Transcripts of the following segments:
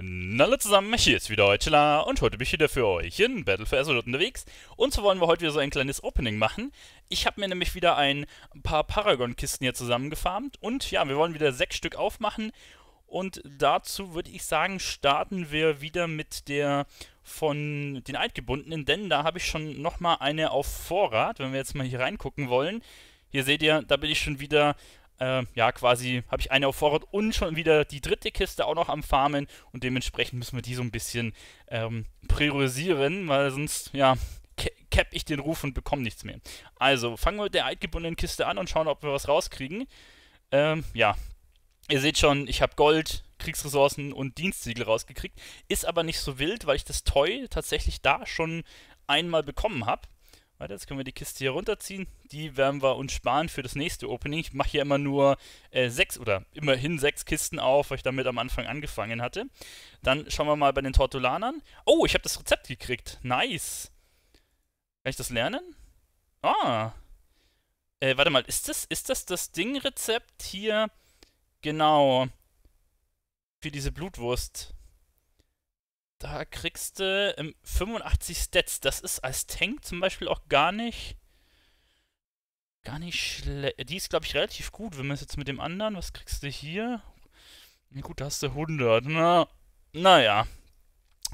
Hallo zusammen, hier ist wieder Eutela und heute bin ich wieder für euch in Battle for Azeroth unterwegs. Und so wollen wir heute wieder so ein kleines Opening machen. Ich habe mir nämlich wieder ein paar Paragon-Kisten hier zusammengefarmt und ja, wir wollen wieder sechs Stück aufmachen. Und dazu würde ich sagen, starten wir wieder mit der von den Eidgebundenen, denn da habe ich schon nochmal eine auf Vorrat, wenn wir jetzt mal hier reingucken wollen. Hier seht ihr, da bin ich schon wieder äh, ja, quasi habe ich eine auf Vorrat und schon wieder die dritte Kiste auch noch am Farmen und dementsprechend müssen wir die so ein bisschen ähm, priorisieren, weil sonst, ja, cap ich den Ruf und bekomme nichts mehr. Also, fangen wir mit der altgebundenen Kiste an und schauen, ob wir was rauskriegen. Ähm, ja, ihr seht schon, ich habe Gold, Kriegsressourcen und Dienstsiegel rausgekriegt. Ist aber nicht so wild, weil ich das Toy tatsächlich da schon einmal bekommen habe. Warte, jetzt können wir die Kiste hier runterziehen. Die werden wir uns sparen für das nächste Opening. Ich mache hier immer nur äh, sechs oder immerhin sechs Kisten auf, weil ich damit am Anfang angefangen hatte. Dann schauen wir mal bei den Tortolanern. Oh, ich habe das Rezept gekriegt. Nice. Kann ich das lernen? Ah. Äh, warte mal, ist das, ist das das Ding-Rezept hier? Genau. Für diese Blutwurst. Da kriegst du 85 ähm, Stats. Das ist als Tank zum Beispiel auch gar nicht. Gar nicht schlecht. Die ist, glaube ich, relativ gut. Wenn man es jetzt mit dem anderen. Was kriegst du hier? Na gut, da hast du 100. Na, ne? naja.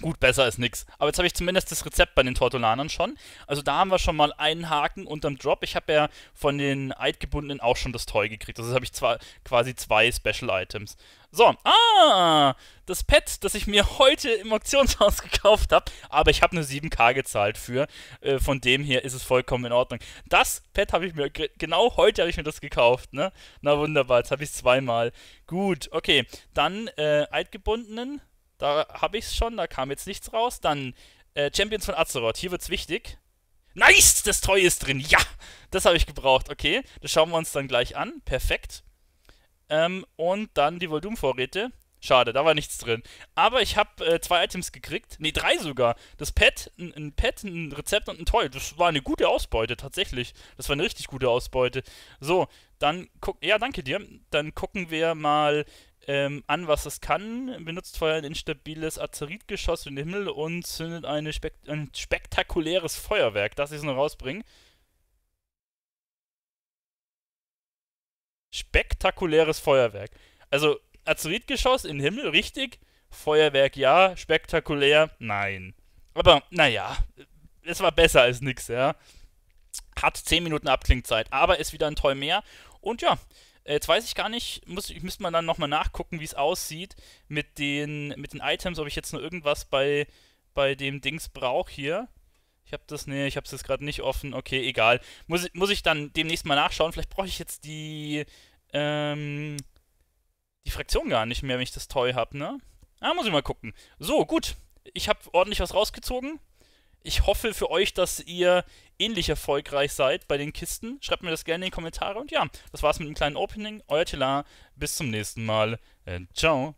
Gut, besser ist nichts. Aber jetzt habe ich zumindest das Rezept bei den Tortolanern schon. Also da haben wir schon mal einen Haken unterm Drop. Ich habe ja von den Eidgebundenen auch schon das Toy gekriegt. Also habe ich zwar quasi zwei Special Items. So, ah, das Pet, das ich mir heute im Auktionshaus gekauft habe, aber ich habe nur 7k gezahlt für. Äh, von dem hier ist es vollkommen in Ordnung. Das Pet habe ich mir, genau heute habe ich mir das gekauft, ne? Na wunderbar, jetzt habe ich es zweimal. Gut, okay, dann äh, Eidgebundenen, da habe ich es schon, da kam jetzt nichts raus. Dann äh, Champions von Azeroth, hier wird's wichtig. Nice! Das Toy ist drin! Ja! Das habe ich gebraucht. Okay, das schauen wir uns dann gleich an. Perfekt. Ähm, und dann die Voldum-Vorräte. Schade, da war nichts drin. Aber ich habe äh, zwei Items gekriegt. Ne, drei sogar. Das Pet, ein, ein Pet, ein Rezept und ein Toy. Das war eine gute Ausbeute, tatsächlich. Das war eine richtig gute Ausbeute. So, dann guck. Ja, danke dir. Dann gucken wir mal, ähm, an, was es kann, benutzt vorher ein instabiles Azeritgeschoss in den Himmel und zündet Spek ein spektakuläres Feuerwerk, das ich es noch rausbringe. Spektakuläres Feuerwerk. Also Azeritgeschoss in den Himmel, richtig. Feuerwerk ja, spektakulär, nein. Aber naja, es war besser als nix, ja. Hat 10 Minuten Abklingzeit, aber ist wieder ein Toll mehr. Und ja, Jetzt weiß ich gar nicht, muss, ich müsste mal dann nochmal nachgucken, wie es aussieht mit den, mit den Items, ob ich jetzt noch irgendwas bei, bei dem Dings brauche hier. Ich habe das, nee, ich habe es jetzt gerade nicht offen. Okay, egal. Muss, muss ich dann demnächst mal nachschauen. Vielleicht brauche ich jetzt die, ähm, die Fraktion gar nicht mehr, wenn ich das Toy habe, ne? Ah, muss ich mal gucken. So, gut. Ich habe ordentlich was rausgezogen. Ich hoffe für euch, dass ihr ähnlich erfolgreich seid bei den Kisten. Schreibt mir das gerne in die Kommentare. Und ja, das war's mit dem kleinen Opening. Euer Telar. Bis zum nächsten Mal. Äh, ciao.